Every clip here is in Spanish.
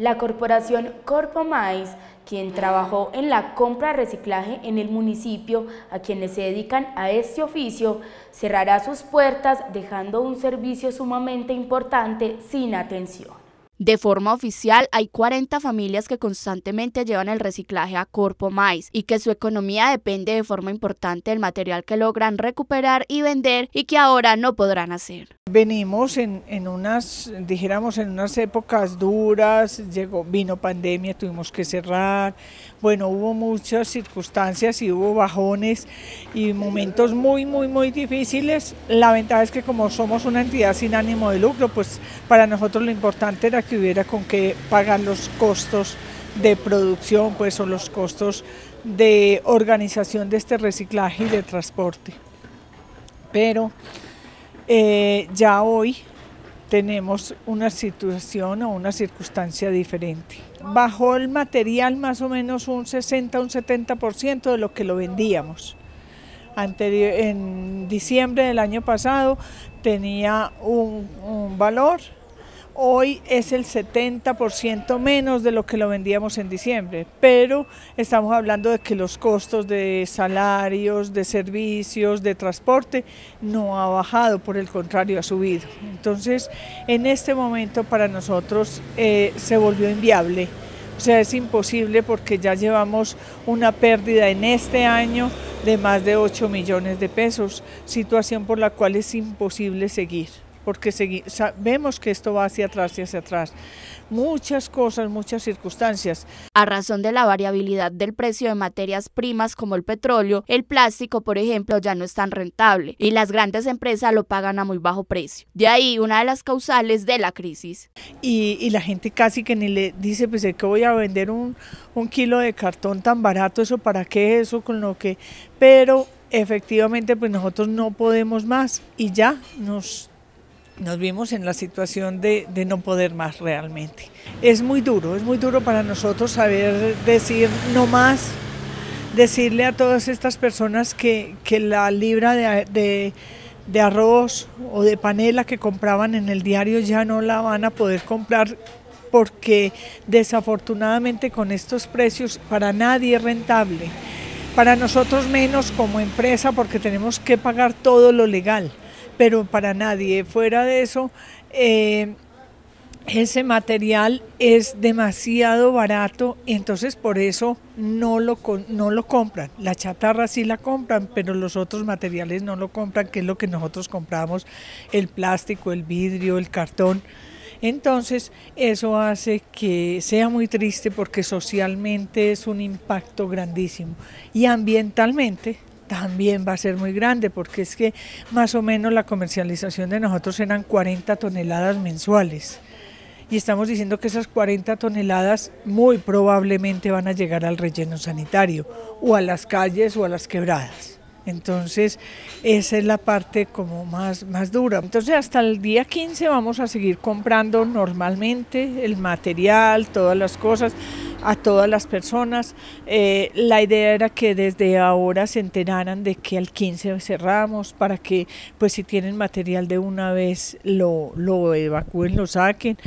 La corporación Corpo quien trabajó en la compra reciclaje en el municipio a quienes se dedican a este oficio, cerrará sus puertas dejando un servicio sumamente importante sin atención. De forma oficial, hay 40 familias que constantemente llevan el reciclaje a Corpo Mais y que su economía depende de forma importante del material que logran recuperar y vender y que ahora no podrán hacer. Venimos en, en unas, dijéramos, en unas épocas duras, llegó, vino pandemia, tuvimos que cerrar, bueno, hubo muchas circunstancias y hubo bajones y momentos muy, muy, muy difíciles. La ventaja es que como somos una entidad sin ánimo de lucro, pues para nosotros lo importante era que hubiera con qué pagar los costos de producción, pues o los costos de organización de este reciclaje y de transporte. Pero eh, ya hoy tenemos una situación o una circunstancia diferente. Bajó el material más o menos un 60, un 70% de lo que lo vendíamos. Anterior, en diciembre del año pasado tenía un, un valor hoy es el 70% menos de lo que lo vendíamos en diciembre, pero estamos hablando de que los costos de salarios, de servicios, de transporte no ha bajado, por el contrario ha subido. Entonces, en este momento para nosotros eh, se volvió inviable. O sea, es imposible porque ya llevamos una pérdida en este año de más de 8 millones de pesos, situación por la cual es imposible seguir porque vemos que esto va hacia atrás y hacia atrás. Muchas cosas, muchas circunstancias. A razón de la variabilidad del precio de materias primas como el petróleo, el plástico, por ejemplo, ya no es tan rentable y las grandes empresas lo pagan a muy bajo precio. De ahí una de las causales de la crisis. Y, la gente casi que ni le dice, pues es que voy a vender un, un kilo de cartón tan barato, eso para qué, eso con lo que... Pero efectivamente, pues nosotros no podemos más y ya nos nos vimos en la situación de, no poder más realmente. Es muy duro, es muy duro para nosotros saber decir no más, decirle a todas estas personas que, la libra de, arroz o de panela que compraban en el diario ya no la van a poder comprar porque desafortunadamente con estos precios para nadie es rentable. Para nosotros menos como empresa porque tenemos que pagar todo lo legal pero para nadie. Fuera de eso, eh, ese material es demasiado barato entonces por eso no no lo compran. La chatarra sí la compran, pero los otros materiales no lo compran, que es lo que nosotros compramos, el plástico, el vidrio, el cartón. Entonces eso hace que sea muy triste porque socialmente es un impacto grandísimo y ambientalmente también va a ser muy grande, porque es que más o menos la comercialización de nosotros eran 40 toneladas mensuales. Y estamos diciendo que esas 40 toneladas muy probablemente van a llegar al relleno sanitario, o a las calles o a las quebradas. Entonces, esa es la parte como más, más dura. Entonces, hasta el día 15 vamos a seguir comprando normalmente el material, todas las cosas a todas las personas. Eh, la idea era que desde ahora se enteraran de que al 15 cerramos para que pues si tienen material de una vez lo, lo evacúen, lo saquen.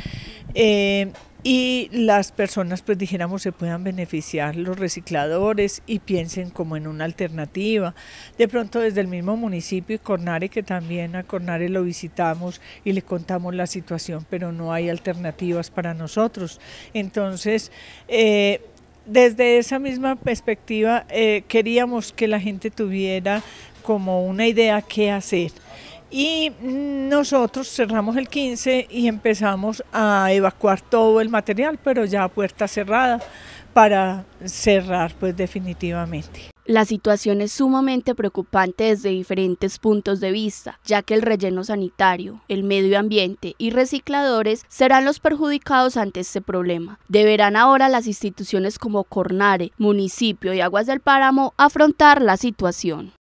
Eh, y las personas, pues dijéramos, se puedan beneficiar los recicladores y piensen como en una alternativa. De pronto desde el mismo municipio y Cornare, que también a Cornare lo visitamos y le contamos la situación, pero no hay alternativas para nosotros. Entonces, eh, desde esa misma perspectiva, eh, queríamos que la gente tuviera como una idea qué hacer. Y nosotros cerramos el 15 y empezamos a evacuar todo el material, pero ya puerta cerrada, para cerrar pues definitivamente. La situación es sumamente preocupante desde diferentes puntos de vista, ya que el relleno sanitario, el medio ambiente y recicladores serán los perjudicados ante este problema. Deberán ahora las instituciones como Cornare, municipio y Aguas del Páramo afrontar la situación.